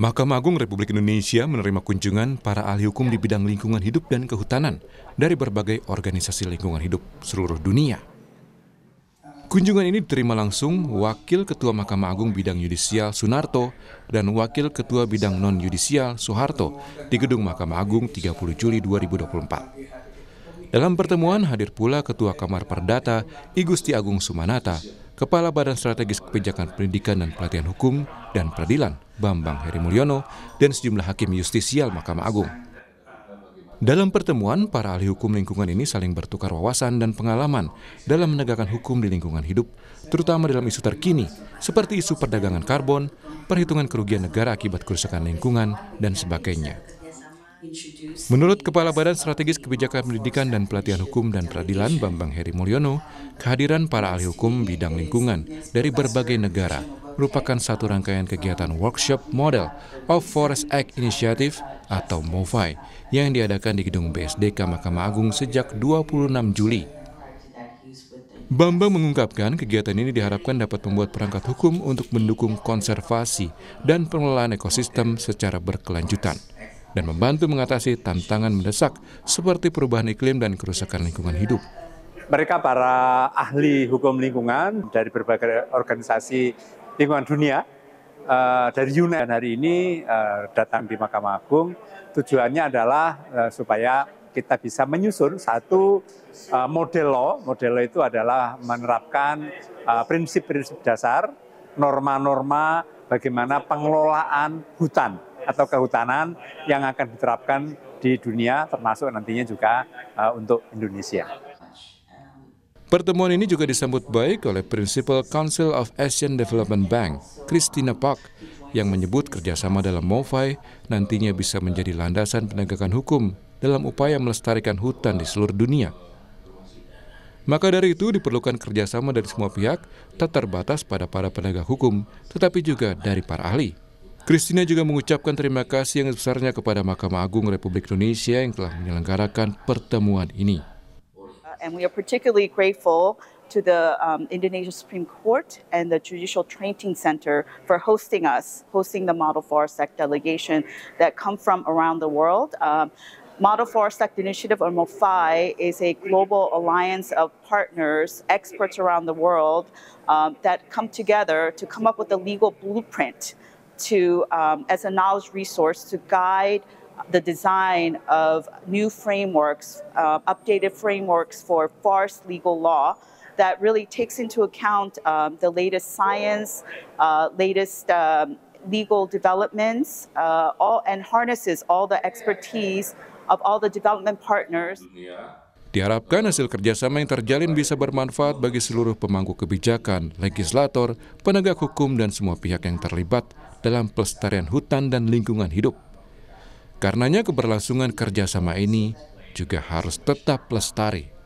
Mahkamah Agung Republik Indonesia menerima kunjungan para ahli hukum di bidang lingkungan hidup dan kehutanan dari berbagai organisasi lingkungan hidup seluruh dunia. Kunjungan ini diterima langsung Wakil Ketua Mahkamah Agung Bidang Yudisial Sunarto dan Wakil Ketua Bidang Non-Yudisial Soeharto di Gedung Mahkamah Agung 30 Juli 2024. Dalam pertemuan hadir pula Ketua Kamar Perdata I Gusti Agung Sumanata, Kepala Badan Strategis Kebijakan Pendidikan dan Pelatihan Hukum dan Peradilan Bambang Heri Mulyono, dan sejumlah hakim justisial Mahkamah Agung. Dalam pertemuan, para ahli hukum lingkungan ini saling bertukar wawasan dan pengalaman dalam menegakkan hukum di lingkungan hidup, terutama dalam isu terkini seperti isu perdagangan karbon, perhitungan kerugian negara akibat kerusakan lingkungan, dan sebagainya. Menurut Kepala Badan Strategis Kebijakan Pendidikan dan Pelatihan Hukum dan Peradilan Bambang Heri Mulyono, kehadiran para ahli hukum bidang lingkungan dari berbagai negara merupakan satu rangkaian kegiatan workshop model of Forest Act Initiative atau MOFI yang diadakan di gedung BSDK Mahkamah Agung sejak 26 Juli Bambang mengungkapkan kegiatan ini diharapkan dapat membuat perangkat hukum untuk mendukung konservasi dan pengelolaan ekosistem secara berkelanjutan dan membantu mengatasi tantangan mendesak seperti perubahan iklim dan kerusakan lingkungan hidup. Mereka para ahli hukum lingkungan dari berbagai organisasi lingkungan dunia uh, dari UNED. Dan hari ini uh, datang di Mahkamah Agung tujuannya adalah uh, supaya kita bisa menyusun satu uh, model law. Model law itu adalah menerapkan prinsip-prinsip uh, dasar, norma-norma bagaimana pengelolaan hutan atau kehutanan yang akan diterapkan di dunia termasuk nantinya juga uh, untuk Indonesia. Pertemuan ini juga disambut baik oleh Principal Council of Asian Development Bank, Christina Park, yang menyebut kerjasama dalam MOFI nantinya bisa menjadi landasan penegakan hukum dalam upaya melestarikan hutan di seluruh dunia. Maka dari itu diperlukan kerjasama dari semua pihak, tak terbatas pada para penegak hukum, tetapi juga dari para ahli. Christina juga mengucapkan terima kasih yang sebesarnya kepada Mahkamah Agung Republik Indonesia yang telah menyelenggarakan pertemuan ini. and we are particularly grateful to the um, Indonesian Supreme Court and the Judicial Training Center for hosting us, hosting the Model Sec delegation that come from around the world. Um, Model Sec Initiative, or MOFI, is a global alliance of partners, experts around the world um, that come together to come up with a legal blueprint to, um, as a knowledge resource to guide the design of new frameworks, uh, updated frameworks for forest legal law that really takes into account um, the latest science, uh, latest um, legal developments, uh, all, and harnesses all the expertise of all the development partners. Diharapkan hasil kerjasama yang terjalin bisa bermanfaat bagi seluruh pemangku kebijakan, legislator, penegak hukum, dan semua pihak yang terlibat dalam pelestarian hutan dan lingkungan hidup. Karenanya keberlangsungan kerjasama ini juga harus tetap lestari